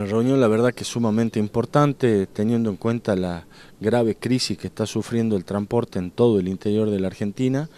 La reunión la verdad que es sumamente importante teniendo en cuenta la grave crisis que está sufriendo el transporte en todo el interior de la Argentina.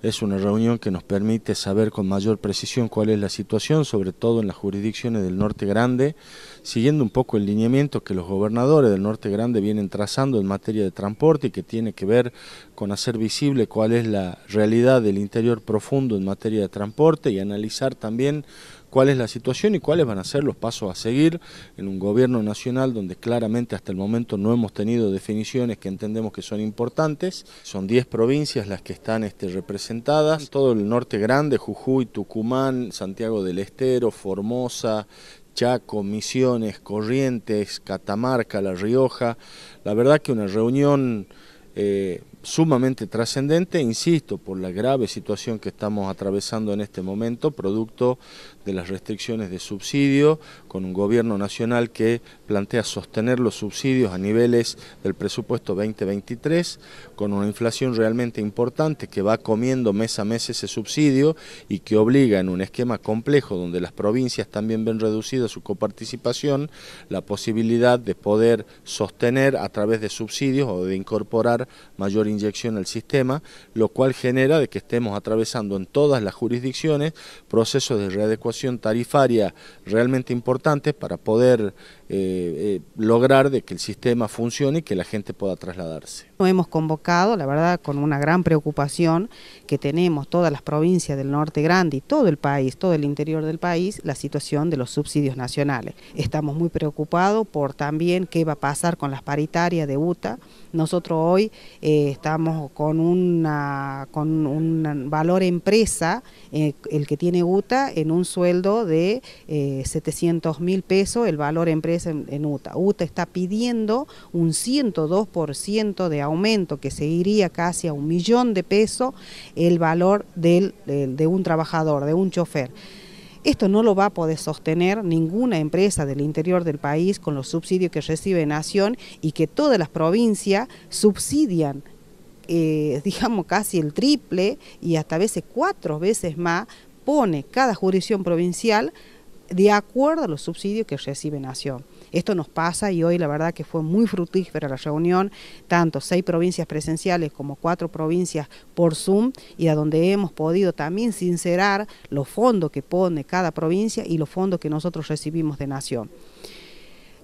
Es una reunión que nos permite saber con mayor precisión cuál es la situación, sobre todo en las jurisdicciones del Norte Grande, siguiendo un poco el lineamiento que los gobernadores del Norte Grande vienen trazando en materia de transporte y que tiene que ver con hacer visible cuál es la realidad del interior profundo en materia de transporte y analizar también cuál es la situación y cuáles van a ser los pasos a seguir en un gobierno nacional donde claramente hasta el momento no hemos tenido definiciones que entendemos que son importantes. Son 10 provincias las que están este, representadas, todo el norte grande, Jujuy, Tucumán, Santiago del Estero, Formosa, Chaco, Misiones, Corrientes, Catamarca, La Rioja. La verdad que una reunión eh, sumamente trascendente, insisto, por la grave situación que estamos atravesando en este momento, producto de las restricciones de subsidio, con un gobierno nacional que plantea sostener los subsidios a niveles del presupuesto 2023, con una inflación realmente importante que va comiendo mes a mes ese subsidio y que obliga en un esquema complejo donde las provincias también ven reducida su coparticipación, la posibilidad de poder sostener a través de subsidios o de incorporar mayor inyección al sistema, lo cual genera de que estemos atravesando en todas las jurisdicciones procesos de readecuación tarifaria realmente importantes para poder eh, eh, lograr de que el sistema funcione y que la gente pueda trasladarse. Hemos convocado, la verdad, con una gran preocupación que tenemos todas las provincias del norte grande y todo el país, todo el interior del país, la situación de los subsidios nacionales. Estamos muy preocupados por también qué va a pasar con las paritarias de UTA. Nosotros hoy eh, estamos con, una, con un valor empresa, el que tiene UTA, en un sueldo de 700 mil pesos, el valor empresa en, Utah UTA. UTA está pidiendo un 102% de aumento, que seguiría casi a un millón de pesos el valor de un trabajador, de un chofer. Esto no lo va a poder sostener ninguna empresa del interior del país con los subsidios que recibe Nación y que todas las provincias subsidian eh, digamos casi el triple y hasta a veces cuatro veces más pone cada jurisdicción provincial de acuerdo a los subsidios que recibe Nación. Esto nos pasa y hoy la verdad que fue muy fructífera la reunión, tanto seis provincias presenciales como cuatro provincias por Zoom y a donde hemos podido también sincerar los fondos que pone cada provincia y los fondos que nosotros recibimos de Nación.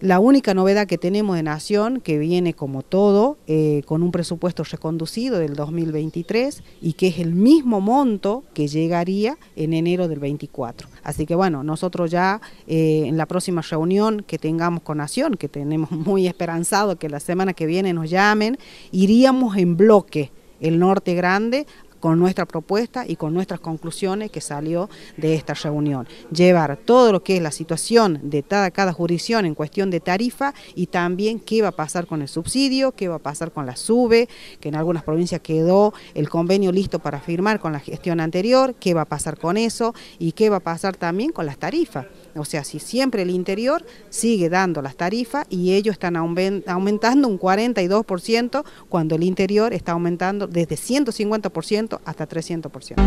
La única novedad que tenemos de Nación, que viene como todo, eh, con un presupuesto reconducido del 2023 y que es el mismo monto que llegaría en enero del 24. Así que bueno, nosotros ya eh, en la próxima reunión que tengamos con Nación, que tenemos muy esperanzado que la semana que viene nos llamen, iríamos en bloque el norte grande con nuestra propuesta y con nuestras conclusiones que salió de esta reunión. Llevar todo lo que es la situación de cada, jurisdicción en cuestión de tarifa y también qué va a pasar con el subsidio, qué va a pasar con la SUBE, que en algunas provincias quedó el convenio listo para firmar con la gestión anterior, qué va a pasar con eso y qué va a pasar también con las tarifas. O sea, si siempre el interior sigue dando las tarifas y ellos están aumentando un 42% cuando el interior está aumentando desde 150% hasta 300%.